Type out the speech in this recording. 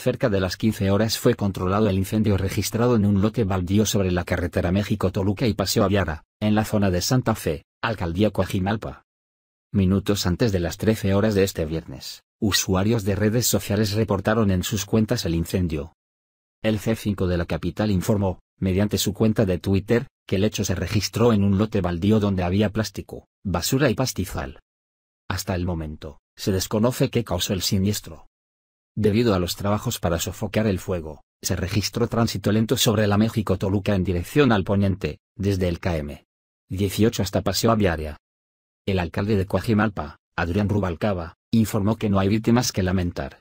Cerca de las 15 horas fue controlado el incendio registrado en un lote baldío sobre la carretera México-Toluca y Paseo Aviara, en la zona de Santa Fe, Alcaldía Coajimalpa. Minutos antes de las 13 horas de este viernes, usuarios de redes sociales reportaron en sus cuentas el incendio. El C5 de la capital informó, mediante su cuenta de Twitter, que el hecho se registró en un lote baldío donde había plástico, basura y pastizal. Hasta el momento, se desconoce qué causó el siniestro. Debido a los trabajos para sofocar el fuego, se registró tránsito lento sobre la México-Toluca en dirección al poniente, desde el KM 18 hasta Paseo Aviaria. El alcalde de Coajimalpa, Adrián Rubalcaba, informó que no hay víctimas que lamentar.